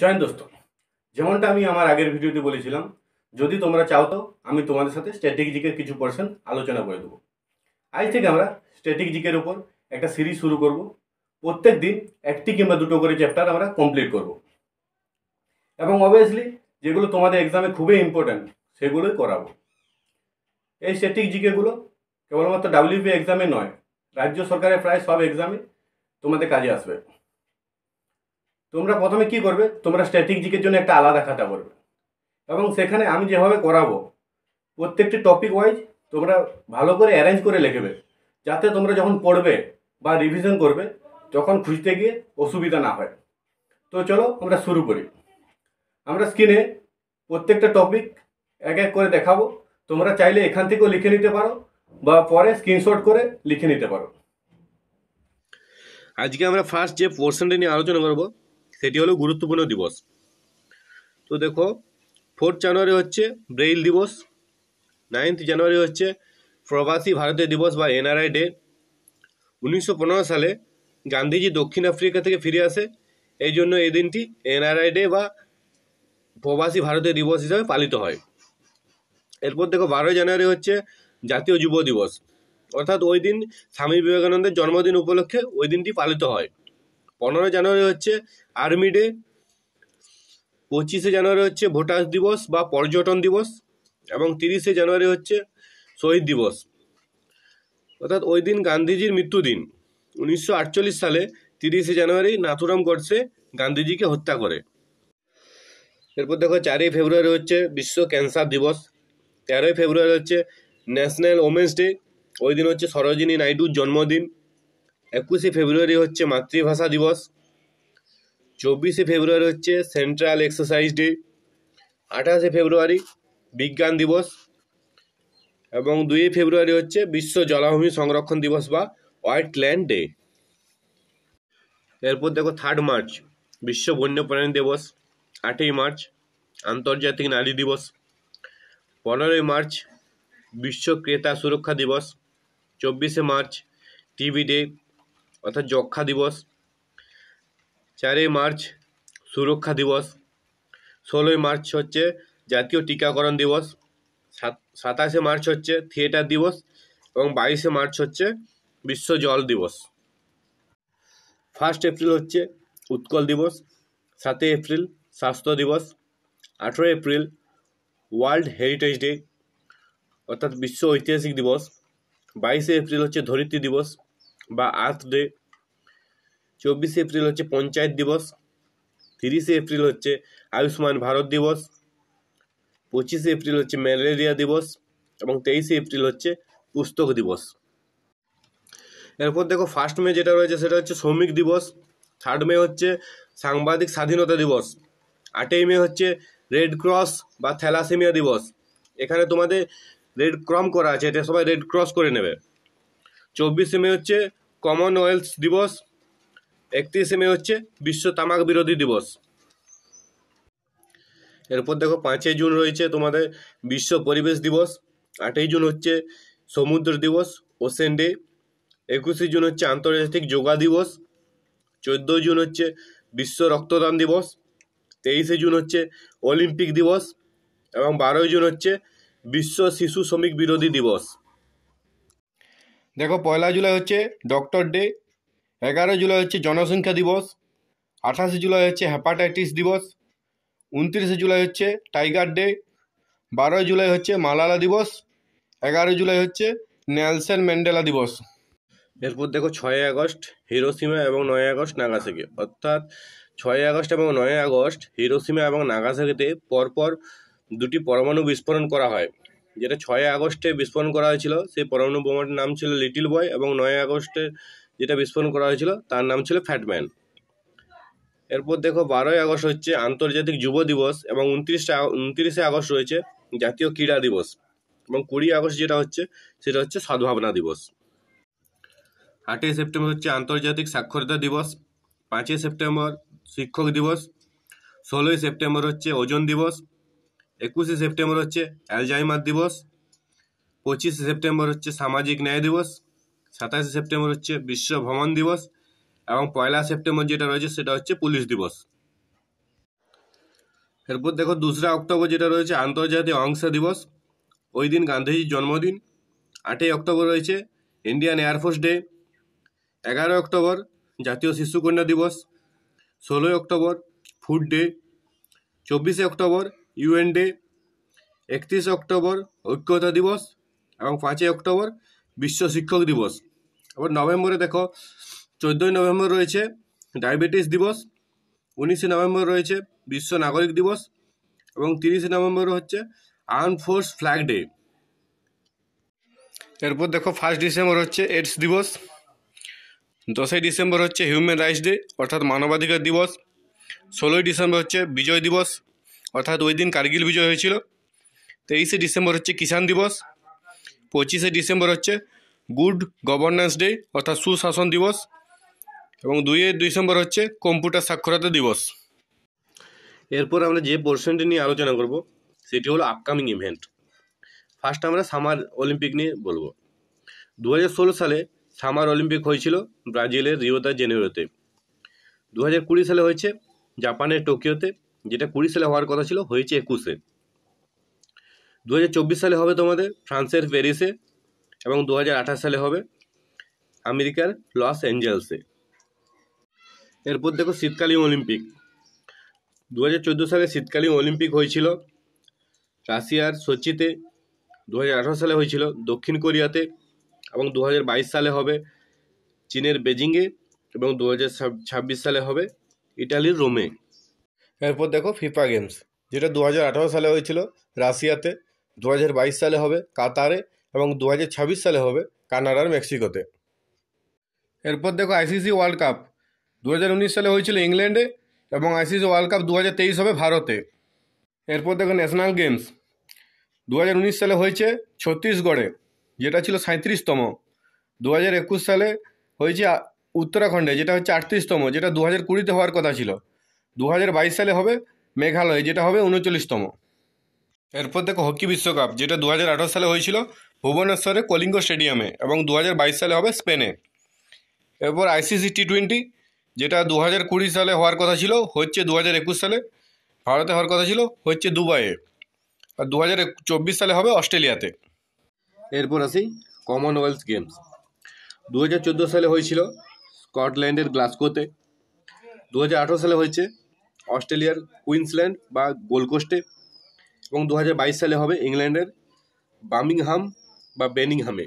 join দোস্ত যেমনটা আমি আমার আগের ভিডিওতে বলেছিলাম যদি তোমরা চাও তো আমি তোমাদের সাথে স্ট্র্যাটেজিকের কিছু পার্সেন্ট আলোচনা করে দেবো আজ থেকে আমরা স্ট্র্যাটেজিকের ওপর একটা সিরিজ শুরু করব প্রত্যেক দিন একটি কিংবা দুটো করে চ্যাপ্টার আমরা কমপ্লিট করব এবং অবভিয়াসলি যেগুলো তোমাদের এক্সামে খুবই ইম্পর্ট্যান্ট সেগুলোই করাবো এই স্ট্যাটিক জিকেগুলো কেবলমাত্র ডাব্লিউপি এক্সামে নয় রাজ্য সরকারের প্রায় সব এক্সামে তোমাদের কাজে আসবে তোমরা প্রথমে কি করবে তোমরা স্ট্র্যাটেজিকের জন্য একটা আলাদা খাতা করবে এবং সেখানে আমি যেভাবে করাবো প্রত্যেকটি টপিক ওয়াইজ তোমরা ভালো করে অ্যারেঞ্জ করে লিখবে যাতে তোমরা যখন পড়বে বা রিভিশন করবে তখন খুঁজতে গিয়ে অসুবিধা না হয় তো চলো আমরা শুরু করি আমরা স্ক্রিনে প্রত্যেকটা টপিক এক এক করে দেখাবো তোমরা চাইলে এখান থেকেও লিখে নিতে পারো বা পরে স্ক্রিনশট করে লিখে নিতে পারো আজকে আমরা ফার্স্ট যে পোর্শনটা নিয়ে আলোচনা করবো সেটি হলো গুরুত্বপূর্ণ দিবস তো দেখো ফোর্থ জানুয়ারি হচ্ছে ব্রেইল দিবস নাইন্থ জানুয়ারি হচ্ছে প্রবাসী ভারতীয় দিবস বা এনআরআই ডে উনিশশো সালে গান্ধীজি দক্ষিণ আফ্রিকা থেকে ফিরে আসে এই জন্য এই দিনটি এনআরআই ডে বা প্রবাসী ভারতীয় দিবস হিসাবে পালিত হয় এরপর দেখো বারোই জানুয়ারি হচ্ছে জাতীয় যুব দিবস অর্থাৎ ওই দিন স্বামী বিবেকানন্দের জন্মদিন উপলক্ষে ওই দিনটি পালিত হয় পনেরোই জানুয়ারি হচ্ছে আর্মি ডে পঁচিশে জানুয়ারি হচ্ছে ভোটার দিবস বা পর্যটন দিবস এবং তিরিশে জানুয়ারি হচ্ছে শহীদ দিবস অর্থাৎ ওই দিন গান্ধীজির মৃত্যুদিন উনিশশো সালে তিরিশে জানুয়ারি নাথুরাম গডসে গান্ধীজিকে হত্যা করে এরপর দেখো চারই ফেব্রুয়ারি হচ্ছে বিশ্ব ক্যান্সার দিবস তেরোই ফেব্রুয়ারি হচ্ছে ন্যাশনাল ওমেন্স ডে ওই দিন হচ্ছে সরোজিনী নাইডুর জন্মদিন একুশে ফেব্রুয়ারি হচ্ছে মাতৃভাষা দিবস চব্বিশে ফেব্রুয়ারি হচ্ছে সেন্ট্রাল এক্সারসাইজ ডে আঠাশে ফেব্রুয়ারি বিজ্ঞান দিবস এবং দুই ফেব্রুয়ারি হচ্ছে বিশ্ব জলাভূমি সংরক্ষণ দিবস বা ওয়াইটল্যান্ড ডে এরপর দেখো থার্ড মার্চ বিশ্ব বন্যপ্রাণী দিবস আটই মার্চ আন্তর্জাতিক নারী দিবস পনেরোই মার্চ বিশ্ব ক্রেতা সুরক্ষা দিবস চব্বিশে মার্চ টিভি ডে অর্থাৎ যক্ষা দিবস চারই মার্চ সুরক্ষা দিবস ষোলোই মার্চ হচ্ছে জাতীয় টিকাকরণ দিবস সাত সাতাশে মার্চ হচ্ছে থিয়েটার দিবস এবং বাইশে মার্চ হচ্ছে বিশ্ব জল দিবস ফার্স্ট এপ্রিল হচ্ছে উৎকল দিবস সাতই এপ্রিল স্বাস্থ্য দিবস আঠেরোই এপ্রিল ওয়ার্ল্ড হেরিটেজ ডে অর্থাৎ বিশ্ব ঐতিহাসিক দিবস বাইশে এপ্রিল হচ্ছে ধরিত্রী দিবস বা আর্থ ডে চব্বিশে এপ্রিল হচ্ছে পঞ্চায়েত দিবস তিরিশে এপ্রিল হচ্ছে আয়ুষ্মান ভারত দিবস পঁচিশে এপ্রিল হচ্ছে ম্যালেরিয়া দিবস এবং তেইশে এপ্রিল হচ্ছে পুস্তক দিবস এরপর দেখো ফার্স্ট মে যেটা রয়েছে সেটা হচ্ছে শ্রমিক দিবস থার্ড মে হচ্ছে সাংবাদিক স্বাধীনতা দিবস আটই মে হচ্ছে রেড ক্রস বা থ্যালাসেমিয়া দিবস এখানে তোমাদের রেড ক্রম করা আছে এটা সবাই রেড ক্রস করে নেবে চব্বিশে মে হচ্ছে কমনওয়েলথ দিবস একত্রিশে মে হচ্ছে বিশ্ব তামাক বিরোধী দিবস এরপর দেখো পাঁচই জুন রয়েছে তোমাদের বিশ্ব পরিবেশ দিবস আটই জুন হচ্ছে সমুদ্র দিবস ওশেন ডে একুশে জুন হচ্ছে আন্তর্জাতিক যোগা দিবস চোদ্দোই জুন হচ্ছে বিশ্ব রক্তদান দিবস তেইশে জুন হচ্ছে অলিম্পিক দিবস এবং বারোই জুন হচ্ছে বিশ্ব শিশু শ্রমিক বিরোধী দিবস দেখো পয়লা জুলাই হচ্ছে ডক্টর ডে এগারো জুলাই হচ্ছে জনসংখ্যা দিবস আঠাশে জুলাই হচ্ছে হ্যাপাটাইটিস দিবস উনত্রিশে জুলাই হচ্ছে টাইগার ডে বারো জুলাই হচ্ছে মালালা দিবস এগারো জুলাই হচ্ছে নেলসন ম্যান্ডেলা দিবস এরপর দেখো ছয় আগস্ট হিরোসীমা এবং নয় আগস্ট নাগাসাকি অর্থাৎ ছয় আগস্ট এবং নয় আগস্ট হিরোসীমা এবং নাগাসাকিতে পরপর দুটি পরমাণু বিস্ফোরণ করা হয় যেটা ছয় আগস্টে বিস্ফোরণ করা হয়েছিল সেই পরমাণু বোমাটির নাম ছিল লিটিল বয় এবং নয় আগস্টে যেটা বিস্ফোরণ করা হয়েছিল তার নাম ছিল ফ্যাটম্যান এরপর দেখো বারোই আগস্ট হচ্ছে আন্তর্জাতিক যুব দিবস এবং উনত্রিশটা উনত্রিশে আগস্ট রয়েছে জাতীয় ক্রীড়া দিবস এবং কুড়ি আগস্ট যেটা হচ্ছে সেটা হচ্ছে সদ্ভাবনা দিবস আটই সেপ্টেম্বর হচ্ছে আন্তর্জাতিক সাক্ষরতা দিবস পাঁচই সেপ্টেম্বর শিক্ষক দিবস ষোলোই সেপ্টেম্বর হচ্ছে ওজন দিবস একুশে সেপ্টেম্বর হচ্ছে অ্যালজাইমার দিবস পঁচিশে সেপ্টেম্বর হচ্ছে সামাজিক ন্যায় দিবস সাতাশে সেপ্টেম্বর হচ্ছে বিশ্ব ভ্রমণ দিবস এবং পয়লা সেপ্টেম্বর যেটা রয়েছে সেটা হচ্ছে পুলিশ দিবস এরপর দেখো দোসরা অক্টোবর যেটা রয়েছে আন্তর্জাতিক অংশ দিবস ওই দিন গান্ধীজির জন্মদিন আটই অক্টোবর রয়েছে ইন্ডিয়ান এয়ারফোর্স ডে এগারো অক্টোবর জাতীয় শিশুকন্যা দিবস ষোলোই অক্টোবর ফুড ডে চব্বিশে অক্টোবর ইউএন ডে একত্রিশে অক্টোবর ঐক্যতা দিবস এবং পাঁচই অক্টোবর বিশ্ব শিক্ষক দিবস আবার নভেম্বরে দেখো চোদ্দোই নভেম্বর রয়েছে ডায়াবেটিস দিবস উনিশে নভেম্বর রয়েছে বিশ্ব নাগরিক দিবস এবং তিরিশে নভেম্বর হচ্ছে আর্ম ফোর্স ফ্ল্যাগ ডে এরপর দেখো ফার্স্ট ডিসেম্বর হচ্ছে এইডস দিবস দশই ডিসেম্বর হচ্ছে হিউম্যান রাইটস ডে অর্থাৎ মানবাধিকার দিবস ষোলোই ডিসেম্বর হচ্ছে বিজয় দিবস অর্থাৎ ওই দিন কার্গিল বিজয় হয়েছিল তেইশে ডিসেম্বর হচ্ছে কিষাণ দিবস পঁচিশে ডিসেম্বর হচ্ছে গুড গভর্নেন্স ডে অর্থাৎ সুশাসন দিবস এবং দুইয়ে ডিসেম্বর হচ্ছে কম্পিউটার সাক্ষরতা দিবস এরপর আমরা যে পোর্শনটি নিয়ে আলোচনা করব সেটি হলো আপকামিং ইভেন্ট ফার্স্ট আমরা সামার অলিম্পিক নিয়ে বলবো দু সালে সামার অলিম্পিক হয়েছিল ব্রাজিলের রিওদা জেনেরোতে দু সালে হয়েছে জাপানের টোকিওতে যেটা কুড়ি সালে হওয়ার কথা ছিল হয়েছে একুশে দু সালে হবে তোমাদের ফ্রান্সের প্যারিসে এবং দু সালে হবে আমেরিকার লস অ্যাঞ্জেলসে এরপর দেখো শীতকালীন অলিম্পিক দু সালে শীতকালীন অলিম্পিক হয়েছিল রাশিয়ার সচিতে দু সালে হয়েছিল দক্ষিণ কোরিয়াতে এবং দু সালে হবে চীনের বেজিংয়ে এবং দু সালে হবে ইটালির রোমে এরপর দেখো ফিফা গেমস যেটা দু সালে হয়েছিল রাশিয়াতে দু সালে হবে কাতারে এবং দু সালে হবে কানাডার মেক্সিকোতে এরপর দেখো আইসিসি ওয়ার্ল্ড কাপ দু সালে হয়েছিল ইংল্যান্ডে এবং আইসিসি ওয়ার্ল্ড কাপ দু হবে ভারতে এরপর দেখো ন্যাশনাল গেমস দু সালে হয়েছে ছত্তিশগড়ে যেটা ছিল সাঁত্রিশতম দু সালে হয়েছে উত্তরাখণ্ডে যেটা হচ্ছে আটত্রিশতম যেটা দু হাজার কুড়িতে হওয়ার কথা ছিল দু সালে হবে মেঘালয় যেটা হবে উনচল্লিশতম এরপর দেখো হকি বিশ্বকাপ যেটা দু সালে হয়েছিল ভুবনেশ্বরে কলিঙ্গ স্টেডিয়ামে এবং দু সালে হবে স্পেনে এরপর আইসিসি টি টোয়েন্টি যেটা দু কুড়ি সালে হওয়ার কথা ছিল হচ্ছে দু একুশ সালে ভারতে হওয়ার কথা ছিল হচ্ছে দুবাইয়ে আর দু চব্বিশ সালে হবে অস্ট্রেলিয়াতে এরপর আসি কমনওয়েলথ গেমস দু সালে হয়েছিল স্কটল্যান্ডের গ্লাসকোতে দু সালে হয়েছে অস্ট্রেলিয়ার কুইন্সল্যান্ড বা গোলকোস্টে এবং দু সালে হবে ইংল্যান্ডের বার্মিংহাম বা বেনিংহামে